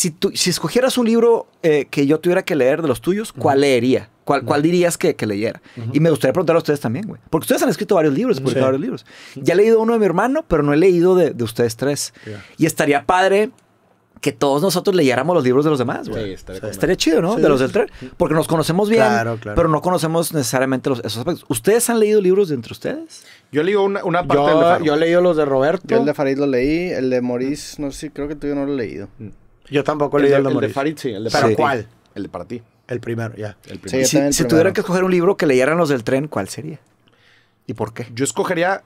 si, tú, si escogieras un libro eh, que yo tuviera que leer de los tuyos, ¿cuál leería? ¿Cuál, dirías que, leyera? Y me gustaría preguntar a ustedes también, güey. Porque ustedes han escrito varios libros, varios libros. Ya he leído uno de mi hermano, pero no he leído de, ustedes tres. Y estaría padre que todos nosotros leyéramos los libros de los demás, güey. estaría, chido, ¿no? de los del tres. Porque nos conocemos bien, pero no conocemos necesariamente esos aspectos. ¿Ustedes han leído libros de entre ustedes? Yo leí una, una parte yo, de Yo he leído los de Roberto. el de Farid lo leí, el de Maurice, no sé, creo que tú no lo he leído. Mm. Yo tampoco he leído El de, Farid, sí. El de ¿Pero cuál? El de para ti. El primero, ya. El primero. si, tuvieran que escoger un libro que leyeran los del tren, ¿cuál sería? ¿Y por qué? Yo escogería,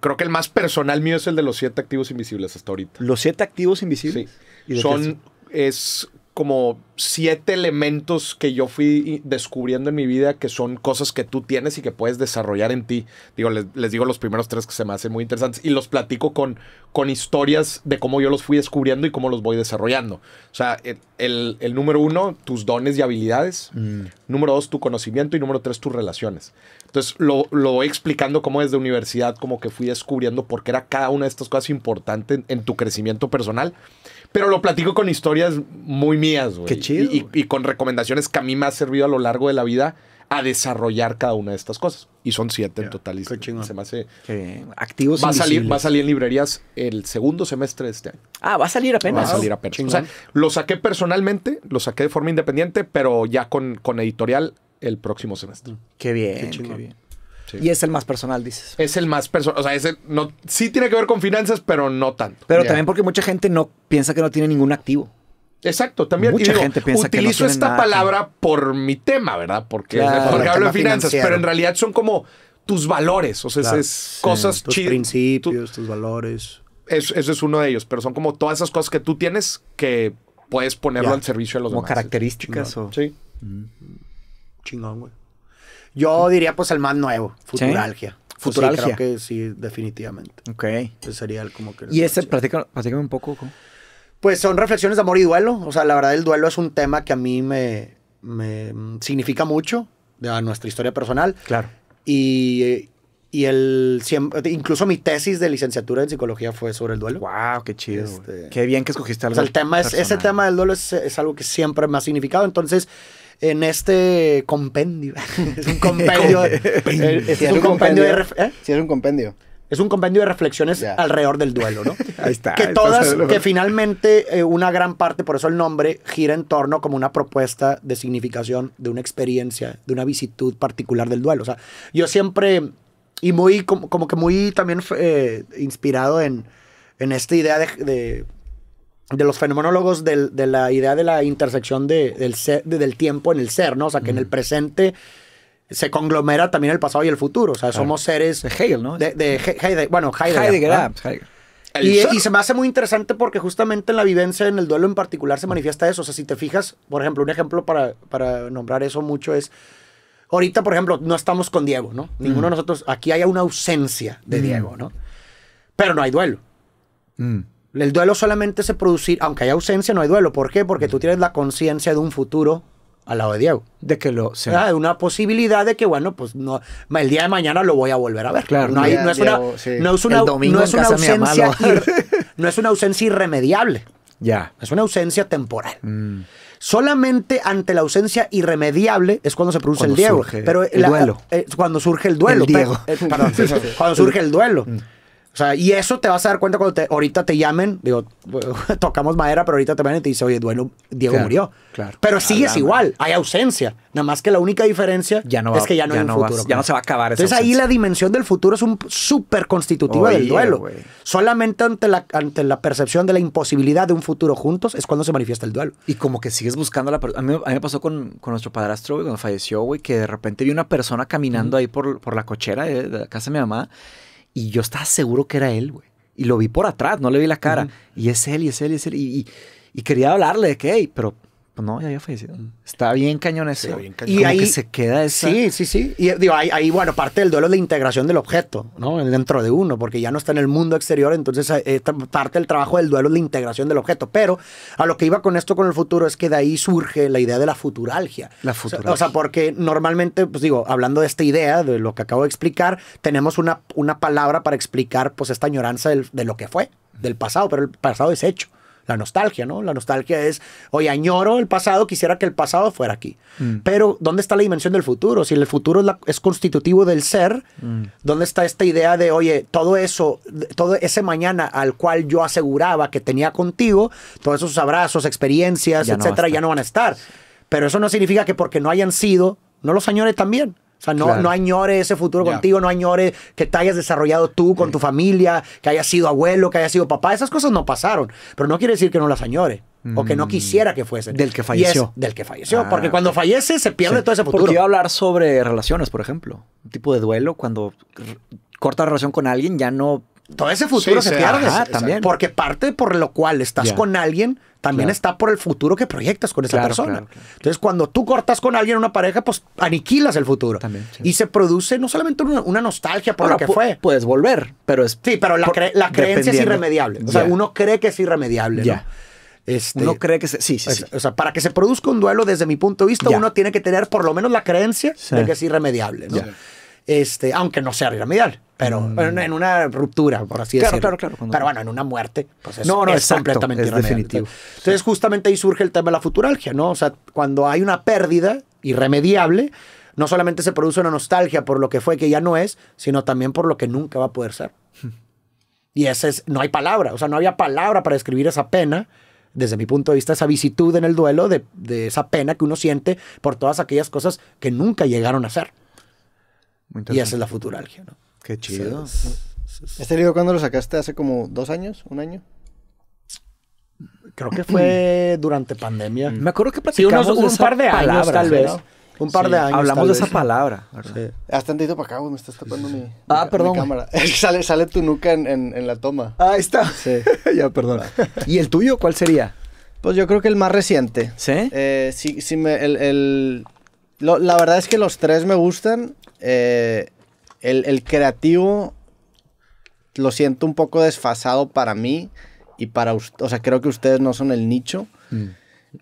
creo que el más personal mío es el de los siete activos invisibles hasta ahorita. ¿Los siete activos invisibles? Sí. Son, es como siete elementos que yo fui descubriendo en mi vida que son cosas que tú tienes y que puedes desarrollar en ti. Digo, les, digo los primeros tres que se me hacen muy interesantes y los platico con, con historias de cómo yo los fui descubriendo y cómo los voy desarrollando. O sea, el, número uno, tus dones y habilidades. Mm. Número dos, tu conocimiento. Y número tres, tus relaciones. Entonces, lo, voy explicando como desde universidad, como que fui descubriendo por qué era cada una de estas cosas importante en, en tu crecimiento personal. Pero lo platico con historias muy mías, güey. Y, con recomendaciones que a mí me ha servido a lo largo de la vida a desarrollar cada una de estas cosas. Y son siete en total. activos. Va a, salir, va a salir en librerías el segundo semestre de este año. Ah, va a salir apenas. Va a salir apenas. O sea, lo saqué personalmente, lo saqué de forma independiente, pero ya con, con editorial el próximo semestre. Mm, qué bien, qué, Y es el más personal, dices. Es el más personal. O sea, no, sí tiene que ver con finanzas, pero no tanto. Pero también porque mucha gente no piensa que no tiene ningún activo. Exacto, también. Mucha utilizo esta palabra por mi tema, ¿verdad? Porque, hablo de finanzas, pero en realidad son como tus valores, o sea, es, cosas chidas. Tus principios, tus valores. Eso, es uno de ellos, pero son como todas esas cosas que tú tienes que puedes ponerlo al servicio de los demás. Como características ¿sí? o... Sí. Mm. Chingón, güey. Yo diría pues el más nuevo, Futuralgia. Pues Futuralgia. creo que sí, definitivamente. Ok. sería el como que... Y ese, platícame, platícame un poco. ¿cómo? Pues son reflexiones de amor y duelo. O sea, la verdad, el duelo es un tema que a mí me, significa mucho de nuestra historia personal. Claro. Y, y el incluso mi tesis de licenciatura en psicología fue sobre el duelo. Wow, qué chido. Este, qué bien que escogiste algo. O el tema es, ese tema del duelo es, algo que siempre me ha significado. Entonces, en este compendio, es un compendio. es, un compendio, de, RF. ¿eh? Sí, es un compendio. Es un compendio de reflexiones alrededor del duelo, ¿no? Ahí está. Que todas, que finalmente eh, una gran parte, por eso el nombre, gira en torno como una propuesta de significación de una experiencia, de una visitud particular del duelo. O sea, yo siempre, y muy, como, que muy también eh, inspirado en, en, esta idea de, de, los fenomenólogos de la idea de la intersección de, del, tiempo en el ser, ¿no? O sea, que en el presente se conglomera también el pasado y el futuro. O sea, somos seres. De Hegel, ¿no? De, bueno, Heidegger. Heidegger, ah, pues, Y, se me hace muy interesante porque justamente en la vivencia, en el duelo en particular, se manifiesta eso. O sea, si te fijas, por ejemplo, un ejemplo para, nombrar eso mucho es. Ahorita, por ejemplo, no estamos con Diego, ¿no? Ninguno de mm. nosotros. Aquí hay una ausencia de mm. Diego, ¿no? Pero no hay duelo. Mm. El duelo solamente se produce aunque hay ausencia, no hay duelo. ¿Por qué? Porque tú tienes la conciencia de un futuro al lado de Diego. De que lo. Ah, una posibilidad de que, bueno, pues no, el día de mañana lo voy a volver a ver. Claro, no, es, una, no es una. ausencia. no es una ausencia irremediable. Ya. Es una ausencia temporal. Mm. Solamente ante la ausencia irremediable es cuando se produce el Diego. pero el duelo. Eh, cuando surge el duelo. El pues, Diego. Eh, cuando surge el duelo. Mm. O sea, y eso te vas a dar cuenta cuando ahorita te llamen, digo, tocamos madera, pero ahorita te ven y te dice, oye, duelo, Diego murió. Claro. Pero sigues igual, hay ausencia. Nada más que la única diferencia es que ya no hay un futuro. ya no se va a acabar Entonces ahí la dimensión del futuro es un súper constitutiva del duelo. Solamente ante la, ante la percepción de la imposibilidad de un futuro juntos es cuando se manifiesta el duelo. Y como que sigues buscando la persona. A mí, me pasó con, nuestro padrastro, güey, cuando falleció, güey, que de repente vi una persona caminando ahí por, por la cochera de la casa de mi mamá y yo estaba seguro que era él, güey. Y lo vi por atrás, no le vi la cara. Y es él, y es él, y es él. Y, quería hablarle de que, hey, pero pues no, ya yo fallecido. Mm. Está bien cañón Y ahí se queda esa... Sí, sí, sí. Y digo, ahí, bueno, parte del duelo es la integración del objeto, ¿no? Dentro de uno, porque ya no está en el mundo exterior, entonces eh, parte del trabajo del duelo es la integración del objeto. Pero a lo que iba con esto con el futuro es que de ahí surge la idea de la futuralgia. La futuralgia. O sea, porque normalmente, pues digo, hablando de esta idea, de lo que acabo de explicar, tenemos una, una palabra para explicar, pues, esta añoranza de lo que fue, del pasado, pero el pasado es hecho la nostalgia, ¿no? La nostalgia es, oye, añoro el pasado, quisiera que el pasado fuera aquí. Mm. Pero, ¿dónde está la dimensión del futuro? Si el futuro es, constitutivo del ser, mm. ¿dónde está esta idea de, oye, todo eso, todo ese mañana al cual yo aseguraba que tenía contigo, todos esos abrazos, experiencias, etcétera, ya no van a estar? Pero eso no significa que porque no hayan sido, no los añore también. O sea, no, añore ese futuro contigo, no añore que te hayas desarrollado tú con tu familia, que hayas sido abuelo, que hayas sido papá. Esas cosas no pasaron. Pero no quiere decir que no las añore o que no mm. quisiera que fuesen. Del que falleció. del que falleció, ah, porque cuando fallece se pierde todo ese futuro. Porque a hablar sobre relaciones, por ejemplo, un tipo de duelo, cuando corta relación con alguien, ya no todo ese futuro se, pierde. también. Porque parte por lo cual estás con alguien también está por el futuro que proyectas con esa persona. Entonces, cuando tú cortas con alguien una pareja, pues aniquilas el futuro. Y se produce no solamente una, nostalgia por lo que fue. Puedes volver, pero es. Sí, pero la, creencia es irremediable. O sea, uno cree que es irremediable. ¿no? Este, uno cree que se, sí, sí, O sea, para que se produzca un duelo, desde mi punto de vista, uno tiene que tener por lo menos la creencia de que es irremediable. Este, aunque no sea irremediable, Pero, mm. en una ruptura, por así decirlo. Claro, claro, Pero bueno, en una muerte, pues no, no, es completamente definitivo. Entonces, justamente ahí surge el tema de la futuralgia, ¿no? O sea, cuando hay una pérdida irremediable, no solamente se produce una nostalgia por lo que fue que ya no es, sino también por lo que nunca va a poder ser. Hmm. Y ese es, no hay palabra, o sea, no había palabra para describir esa pena, desde mi punto de vista, esa vicitud en el duelo de esa pena que uno siente por todas aquellas cosas que nunca llegaron a ser y esa es la futuralgia, ¿no? Qué chido. ¿Este libro cuándo lo sacaste? ¿Hace como dos años? ¿Un año? Creo que fue durante pandemia. Mm. Me acuerdo que platicamos un, par de años, palabras, tal vez. Un par de años. Hablamos de esa palabra. Sí. Haz tantito para acá, güey. Me estás tapando mi, ah, perdón. cámara. sale, tu nuca en, la toma. ahí está. Sí. ya, perdón. ¿Y el tuyo cuál sería? Pues yo creo que el más reciente. ¿Sí? Eh, la verdad es que los tres me gustan. Eh, el, creativo lo siento un poco desfasado para mí y para, o sea, creo que ustedes no son el nicho. Mm.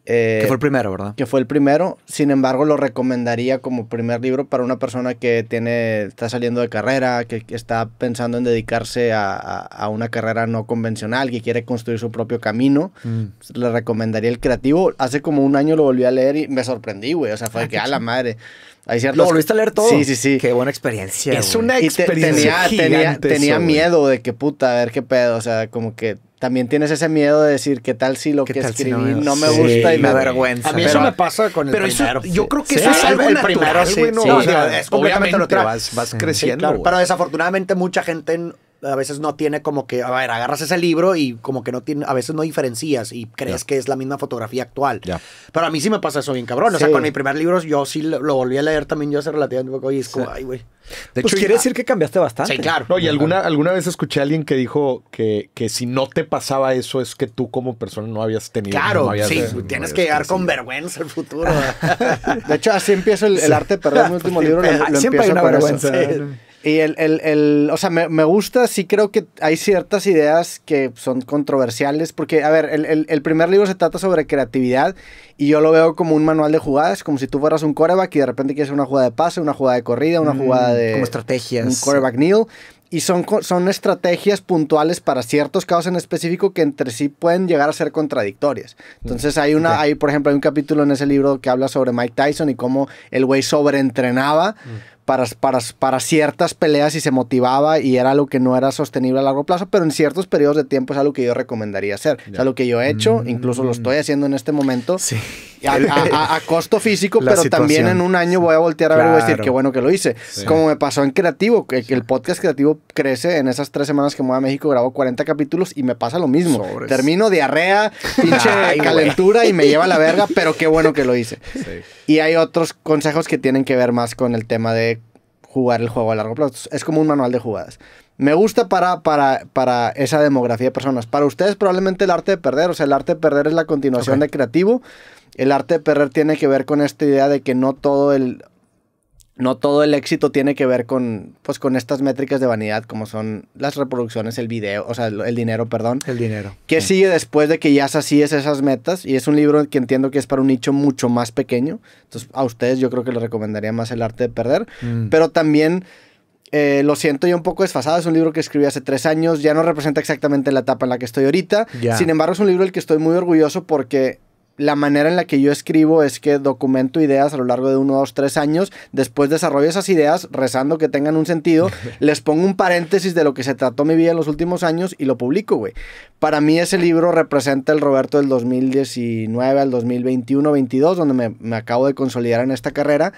Eh, que fue el primero, ¿verdad? Que fue el primero. Sin embargo, lo recomendaría como primer libro para una persona que tiene, está saliendo de carrera, que, está pensando en dedicarse a, una carrera no convencional, que quiere construir su propio camino. Mm. Le recomendaría el creativo. Hace como un año lo volví a leer y me sorprendí, güey. O sea, fue ah, que a la madre. Hay Lo volviste a leer todo. Sí, sí, sí. Qué buena experiencia. Es una experiencia. tenía, miedo de que puta, a ver qué pedo. O sea, como que también tienes ese miedo de decir, ¿qué tal si lo que escribí si no, me, gusta y me avergüenza? A mí eso me pasa con el pero primero. yo creo que eso es algo el primero, sí, es completamente lo Vas, vas creciendo. pero desafortunadamente mucha gente a veces no tiene como que, a ver, agarras ese libro y como que no tiene, a veces no diferencias y crees que es la misma fotografía actual. Pero a mí sí me pasa eso bien cabrón. O sea, con mi primer libro yo sí lo volví a leer también yo hace relativamente poco y es como, ay, güey. De pues hecho, quiere decir que cambiaste bastante. Sí, claro. No, y alguna, alguna vez escuché a alguien que dijo que, que si no te pasaba eso es que tú como persona no habías tenido. Claro, sí, tienes que llegar con vergüenza al futuro. de hecho, así empieza el, arte, perdón, mi último libro. siempre hay una vergüenza. Y el, el, el o sea, me, me, gusta, sí creo que hay ciertas ideas que son controversiales, porque, a ver, el, el, primer libro se trata sobre creatividad y yo lo veo como un manual de jugadas, como si tú fueras un coreback y de repente quieres una jugada de pase, una jugada de corrida, una mm, jugada de... Como estrategias. Un coreback Neil. Y son, son estrategias puntuales para ciertos casos en específico que entre sí pueden llegar a ser contradictorias. Entonces hay una, hay, por ejemplo, hay un capítulo en ese libro que habla sobre Mike Tyson y cómo el güey sobreentrenaba. Mm para, ciertas peleas y se motivaba y era algo que no era sostenible a largo plazo, pero en ciertos periodos de tiempo es algo que yo recomendaría hacer. Es algo que yo he hecho, incluso lo mm. estoy haciendo en este momento. Sí a, costo físico, pero también en un año voy a voltear a ver y voy a decir qué bueno que lo hice. Como me pasó en Creativo, que, el podcast Creativo crece en esas tres semanas que me voy a México, grabo 40 capítulos y me pasa lo mismo. Termino diarrea, pinche calentura y me lleva a la verga, pero qué bueno que lo hice. Y hay otros consejos que tienen que ver más con el tema de jugar el juego a largo plazo. Es como un manual de jugadas. Me gusta para, para, para esa demografía de personas. Para ustedes probablemente el arte de perder, o sea, el arte de perder es la continuación de creativo el arte de perder tiene que ver con esta idea de que no todo el, no todo el éxito tiene que ver con, pues, con estas métricas de vanidad, como son las reproducciones, el video, o sea, el, dinero, perdón. El dinero. ¿Qué sigue después de que ya es esas metas? Y es un libro que entiendo que es para un nicho mucho más pequeño. Entonces, a ustedes yo creo que les recomendaría más El Arte de Perder. Mm. Pero también, eh, lo siento yo un poco desfasado, es un libro que escribí hace tres años, ya no representa exactamente la etapa en la que estoy ahorita. Sin embargo, es un libro del que estoy muy orgulloso porque la manera en la que yo escribo es que documento ideas a lo largo de uno, dos, tres años, después desarrollo esas ideas, rezando que tengan un sentido, les pongo un paréntesis de lo que se trató mi vida en los últimos años y lo publico, güey. Para mí ese libro representa el Roberto del 2019 al 2021, 22, donde me, me acabo de consolidar en esta carrera.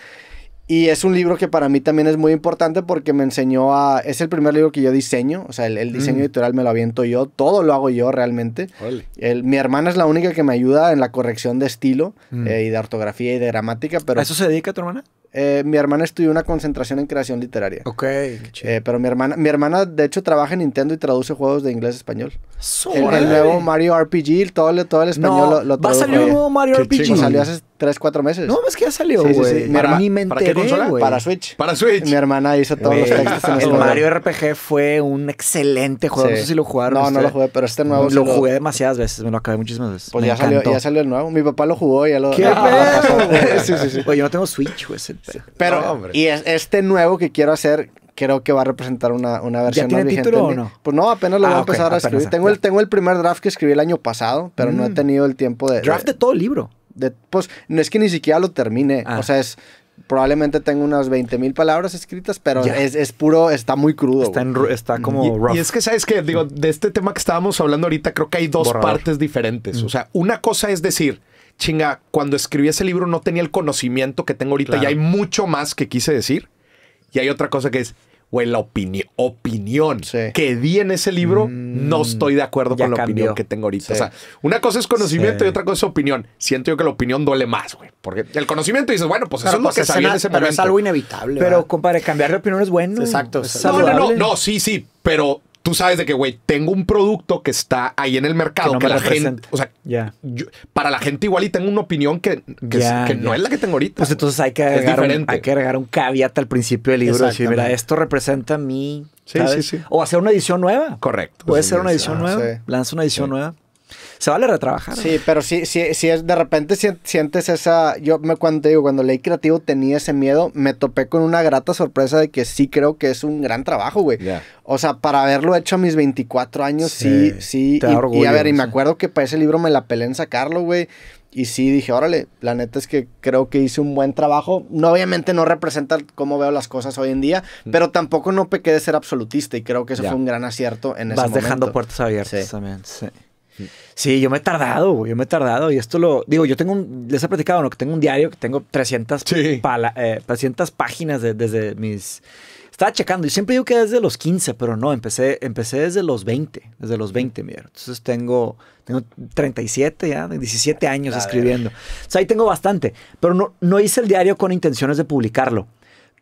Y es un libro que para mí también es muy importante porque me enseñó a... Es el primer libro que yo diseño, o sea, el, diseño mm. editorial me lo aviento yo, todo lo hago yo realmente. El, mi hermana es la única que me ayuda en la corrección de estilo mm. eh, y de ortografía y de gramática, pero... ¿A eso se dedica tu hermana? Eh, mi hermana estudió una concentración en creación literaria. Ok, eh, pero mi hermana, mi hermana, de hecho, trabaja en Nintendo y traduce juegos de inglés a español. El, el, nuevo Mario RPG, todo, todo el español lo, traduce. Va a salir un nuevo Mario RPG. Salió hace 3, 4 meses. No, es que ya salió, güey. ni me enteré, ¿Para qué consola? Para Switch. Para Switch. Mi hermana hizo todos los textos. En el Mario RPG fue un excelente juego. No sé si lo jugaron. No, no lo jugué, pero este nuevo. Lo, jugué demasiadas veces, me lo acabé muchísimas veces. Pues ya salió, ya salió el nuevo. Mi papá lo jugó y ya lo. ¡Qué güey. sí, sí, sí. Oye, yo no tengo Switch, güey. Pero, y este nuevo que quiero hacer, creo que va a representar una, versión ¿Ya tiene título o no? Pues no, apenas lo voy ah, a empezar a escribir. tengo, el, tengo el primer draft que escribí el año pasado, pero no he mm. tenido el tiempo de... ¿Draft de, todo el libro? pues no es que ni siquiera lo termine. Ah. O sea, es... Probablemente tengo unas 20 mil palabras escritas, pero es, es, puro, está muy crudo. Está, en, está como y, es que, ¿sabes que Digo, de este tema que estábamos hablando ahorita, creo que hay dos partes diferentes. O mm. sea, una cosa es decir, chinga, cuando escribí ese libro no tenía el conocimiento que tengo ahorita y hay mucho más que quise decir. Y hay otra cosa que es, güey, la opinión, opinión que di en ese libro, mm, no estoy de acuerdo con la opinión que tengo ahorita. O sea, una cosa es conocimiento y otra cosa es opinión. Siento yo que la opinión duele más, güey. Porque el conocimiento dices, bueno, pues eso es lo pues que sabía en ese pero es algo inevitable. Pero, compadre, cambiar de opinión es bueno. Exacto. no, no, no, sí, sí, pero tú sabes de que, güey, tengo un producto que está ahí en el mercado. Que, la gente, o sea, para la gente igual y tengo una opinión que, no es la que tengo ahorita. Pues entonces hay que, agregar un, hay agregar un caveat al principio del libro. mira, esto representa mi... Sí, sí, sí. O hacer una edición nueva. Correcto. Puede ser una edición nueva. Lanza una edición nueva se vale retrabajar. Sí, pero sí, sí, sí es, de repente sientes esa, yo me cuando digo, cuando leí creativo tenía ese miedo, me topé con una grata sorpresa de que sí creo que es un gran trabajo, güey. O sea, para haberlo hecho a mis 24 años, sí, sí. te y, orgullo, y, a ver, y me acuerdo que para ese libro me la pelé en sacarlo, güey. Y sí, dije, órale, la neta es que creo que hice un buen trabajo. No, obviamente no representa cómo veo las cosas hoy en día, mm. pero tampoco no pequé de ser absolutista y creo que eso fue un gran acierto en Vas ese momento. Vas dejando puertas abiertas también, sí. Sí, yo me he tardado, yo me he tardado. Y esto lo, digo, yo tengo les he platicado, ¿no? Que tengo un diario que tengo 300, 300 eh, páginas desde mis... Estaba checando y siempre digo que desde los 15, pero no, empecé, empecé desde los 20, desde los 20, mira. Entonces tengo, tengo 37 ya, 17 años escribiendo. O sea, ahí tengo bastante, pero no, no hice el diario con intenciones de publicarlo.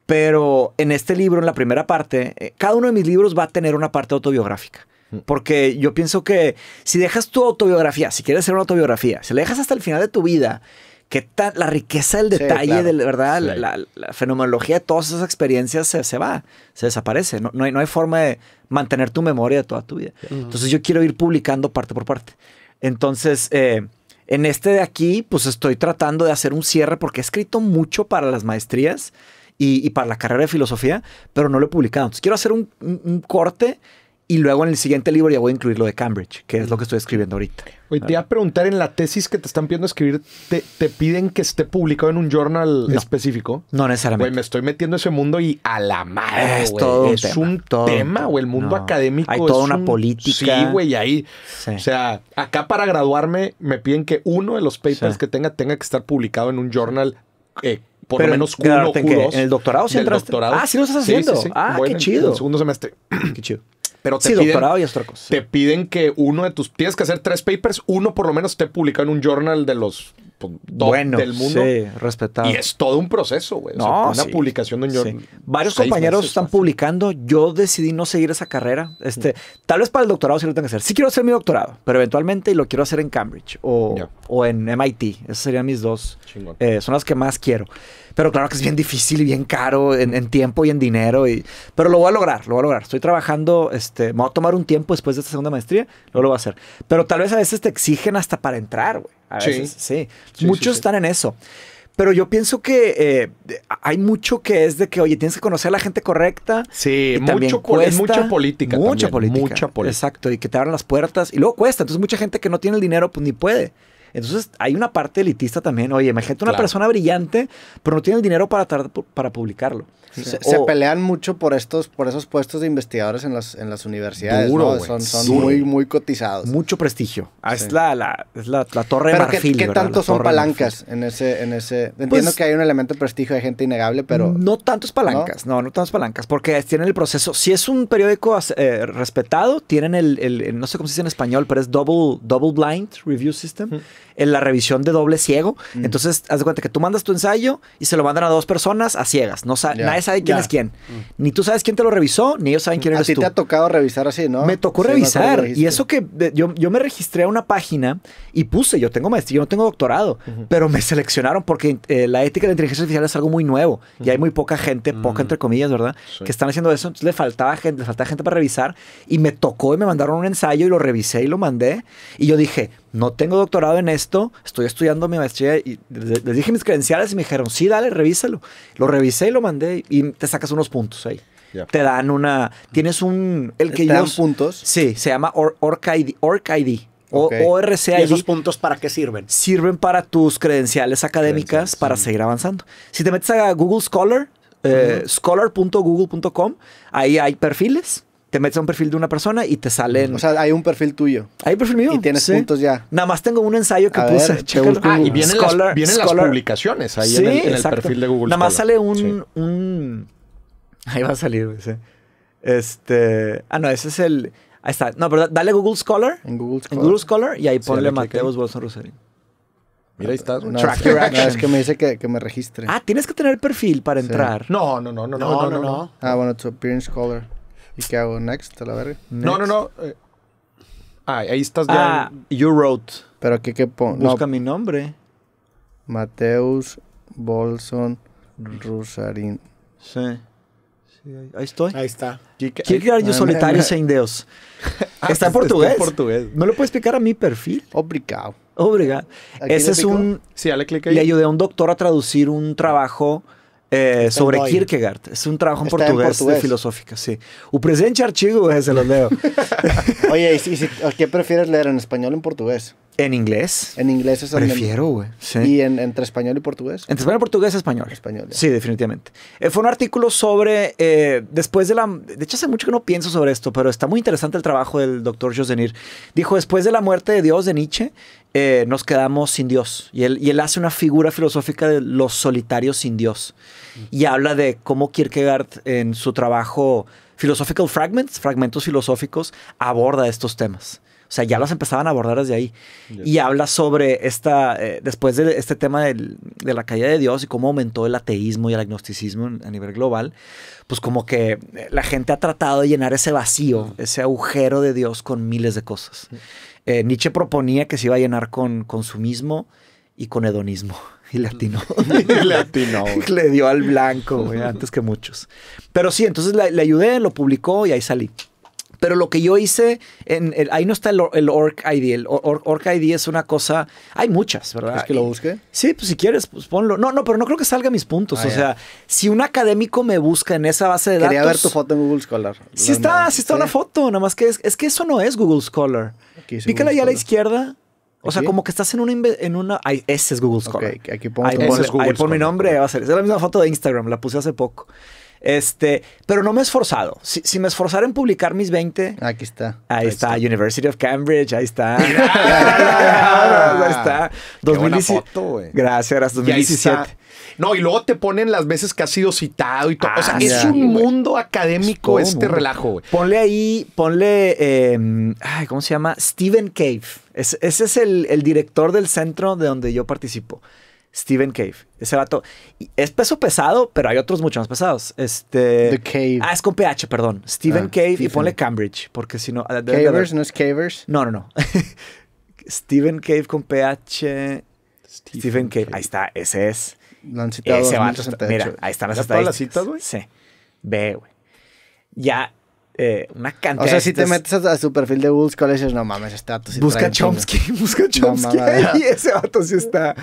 Pero en este libro, en la primera parte, eh, cada uno de mis libros va a tener una parte autobiográfica. Porque yo pienso que si dejas tu autobiografía, si quieres hacer una autobiografía, si la dejas hasta el final de tu vida, que la riqueza del detalle, de ¿verdad? La, fenomenología de todas esas experiencias se, se va, se desaparece. No, no, hay, no hay forma de mantener tu memoria de toda tu vida. Entonces yo quiero ir publicando parte por parte. Entonces, eh, en este de aquí, pues estoy tratando de hacer un cierre porque he escrito mucho para las maestrías y, para la carrera de filosofía, pero no lo he publicado. Entonces quiero hacer un corte y luego en el siguiente libro ya voy a incluir lo de Cambridge, que es lo que estoy escribiendo ahorita. Oye, te iba a preguntar, en la tesis que te están pidiendo escribir, ¿te, piden que esté publicado en un journal específico? No necesariamente. me estoy metiendo ese mundo y a la madre, Es, Todo un tema, o El mundo académico Hay toda una política. Sí, güey, ahí. O sea, acá para graduarme me piden que uno de los papers que tenga tenga que estar publicado en un journal eh, por lo menos uno, en, en el doctorado sí el Doctorado. Ah, sí lo estás haciendo. Ah, qué chido. segundo semestre. qué chido. Pero te piden, que uno de tus. Tienes que hacer tres papers, uno por lo menos te publica en un journal de los pues, bueno, mundo. Sí, respetado. Y es todo un proceso, güey. No, una publicación de Varios compañeros están publicando. Yo decidí no seguir esa carrera. Este, Tal vez para el doctorado sí lo tengo que hacer. Sí quiero hacer mi doctorado, pero eventualmente lo quiero hacer en Cambridge o, en MIT. Esas serían mis dos. Eh, son las que más quiero. Pero claro que es bien difícil y bien caro en, tiempo y en dinero. Y, pero lo voy a lograr, lo voy a lograr. Estoy trabajando, este, me voy a tomar un tiempo después de esta segunda maestría, luego lo voy a hacer. Pero tal vez a veces te exigen hasta para entrar, güey sí. Muchos están en eso. Pero yo pienso que eh, hay mucho que es de que, oye, tienes que conocer a la gente correcta. Sí, mucho, cuesta, mucha política. Mucha política. Mucha política. Exacto, y que te abran las puertas. Y luego cuesta. Entonces, mucha gente que no tiene el dinero, pues ni puede. Entonces hay una parte elitista también. Oye, imagínate una persona brillante, pero no tiene el dinero para, para publicarlo. Se, pelean mucho por estos, por esos puestos de investigadores en las, en las universidades. Son, muy, muy cotizados. Mucho prestigio. Ah, es, la, la, es la, torre de marfil. ¿Qué, ¿qué tanto son palancas en ese, en ese? Entiendo pues que hay un elemento de prestigio de gente innegable, pero. No tantos palancas, no, no, tantos palancas, porque tienen el proceso. Si es un periódico eh, respetado, tienen el, no sé cómo se dice en español, pero es double, double blind review system en la revisión de doble ciego. Mm. Entonces, haz de cuenta que tú mandas tu ensayo y se lo mandan a dos personas a ciegas. No Nadie sabe quién es quién. Mm. Ni tú sabes quién te lo revisó, ni ellos saben quién eres tú. A ti te ha tocado revisar así, ¿no? Me tocó revisar. y eso que yo, yo, me registré a una página y puse, yo tengo maestría, yo no tengo doctorado, pero me seleccionaron porque eh, la ética de la inteligencia artificial es algo muy nuevo y hay muy poca gente, poca mm. entre comillas, ¿verdad? Que están haciendo eso. Entonces le faltaba gente, le faltaba gente para revisar y me tocó y me mandaron un ensayo y lo revisé y lo mandé. Y yo dije, no tengo doctorado en esto, estoy estudiando mi maestría y les dije mis credenciales y me dijeron, sí, dale, revísalo. Lo revisé y lo mandé y te sacas unos puntos ahí. Te dan una, tienes un, el que puntos? Sí, se llama ORCID, O, ¿Y esos puntos para qué sirven? Sirven para tus credenciales académicas para seguir avanzando. Si te metes a Google Scholar, eh, scholar.google.com, ahí hay perfiles te metes a un perfil de una persona y te salen. O sea, hay un perfil tuyo. Hay un perfil mío. Y tienes puntos ya. Nada más tengo un ensayo que puse. ah, y vienen, las, publicaciones ahí en, el, perfil de Google. Nada más sale un, Ahí va a salir, ese. Este. Ah, no, ese es el. Ahí está. No, pero dale Google Scholar. En Google Scholar. En Google Scholar y ahí ponle Mateos Bolson Rosario. Mira, ahí está. Tracker Track action. Es que me dice que, que, me registre. Ah, tienes que tener perfil para entrar. No, no, no, no, no, no, no, Ah, bueno, tu appearance scholar. ¿Y qué hago? ¿Next? No, no, no. Eh, ah, ahí estás ya. Ah, You wrote. Pero qué, qué pongo. Busca mi nombre. Mateus Bolson Rusarín. Sí. ahí, estoy. Ahí está. Quiero crear yo ah, solitario sin e Deus. Ah, está en portugués. portugués. ¿No lo puedes explicar a mi perfil? Obrigado. Obrigado. Ese es un. Sí, dale clic ahí. Le ayudé a un doctor a traducir un trabajo eh, sobre Kierkegaard. es un trabajo en portugués português, em Sí. de filosófica, sí. O presente archivos eh, se lo leo. Oye, ¿y si, ¿qué prefieres leer en español o en portugués? En inglés. En inglés es Prefiero, güey. ¿Y entre español y portugués? Entre español y portugués, español. Español. Sí, definitivamente. Eh, fue un artículo sobre. Eh, después de la. De hecho, hace mucho que no pienso sobre esto, pero está muy interesante el trabajo del doctor Josenir. Dijo: Después de la muerte de Dios de Nietzsche, eh, nos quedamos sin Dios. Y él, y él hace una figura filosófica de los solitarios sin Dios. Y habla de cómo Kierkegaard en su trabajo. Philosophical Fragments, fragmentos filosóficos, aborda estos temas. O sea, ya las empezaban a abordar desde ahí. Y habla sobre esta, eh, después de este tema de la caída de Dios y cómo aumentó el ateísmo y el agnosticismo a nivel global, pues como que eh, la gente ha tratado de llenar ese vacío, ese agujero de Dios con miles de cosas. Eh, Nietzsche proponía que se iba a llenar con consumismo y con hedonismo. Y latino. latino. Le dio al blanco, antes que muchos. Pero sí, entonces le ayudé, lo publicó y ahí salí. Pero lo que yo hice, en ahí no está el, el Orc ID. El Orc, ID es una cosa. Hay muchas, ¿verdad? que lo busque? Sí, pues si quieres, pues ponlo. No, no, pero no creo que salga mis puntos. Ah, o sea, si un académico me busca en esa base de datos. Quería ver tu foto en Google Scholar. Sí está, sí está una foto, nada más que es, es, que eso no es Google Scholar. Pícala ahí a la izquierda. O sea, como que estás en una... En una ese es Google Scholar. Okay, aquí pongo mi nombre. Va a Es la misma foto de Instagram. La puse hace poco. Este, pero no me he esforzado. Si, me esforzara en publicar mis 20. Aquí está. Ahí, está, University of Cambridge, ahí está. ahí está. 2017. Gracias, gracias. 2017. No, y luego te ponen las veces que has sido citado y todo. o sea, ah, es un mundo académico este relajo, güey. Ponle ahí, ponle, em, ¿cómo se llama? Stephen Cave. ese es el, director del centro de donde yo participo. Stephen Cave. Ese vato. Es peso pesado, pero hay otros mucho más pesados. Este. The Cave. Ah, es con PH, perdón. Stephen ah, Cave y ponle Cambridge, porque si no. Ah, Cavers, no es Cavers. No, no, no. Stephen Cave con PH. Stephen, Cave. Ahí está, ese es. Lo ese vato. mira, ahí están las estadísticas. las citas, güey? Sí. Ve, güey. Ya. Eh, una cantidad. O sea, si te metes a, su perfil de y dices, no mames, este vato sí Busca Chomsky, busca Chomsky. ese vato sí está.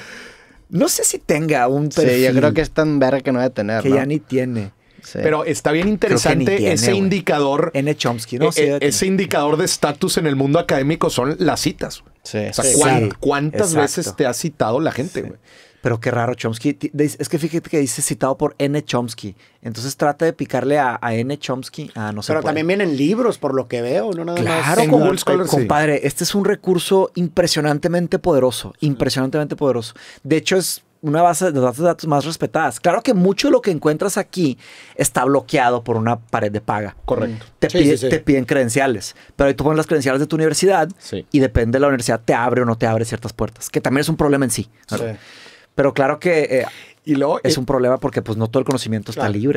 No sé si tenga un yo creo que es tan verga que no a tener. Que ya ni tiene. Pero está bien interesante ese indicador. N. Chomsky, ¿no? Eh, ese indicador de estatus en el mundo académico son las citas. Sí. O sea, ¿cuántas, veces te ha citado la gente, güey? Pero qué raro, Chomsky. Es que fíjate que dice citado por N. Chomsky. Entonces trata de picarle a, N. Chomsky. A no sé. Pero también vienen libros, por lo que veo, ¿no? Nada claro, más. claro compadre. Este es un recurso impresionantemente poderoso. Impresionantemente poderoso. De hecho, es una base de datos, más respetadas. Claro que mucho de lo que encuentras aquí está bloqueado por una pared de paga. Correcto. Te, te piden credenciales, pero ahí tú pones las credenciales de tu universidad y depende de la universidad te abre o no te abre ciertas puertas, que también es un problema en sí. Pero claro que eh, es eh, un problema porque pues no todo el conocimiento está libre.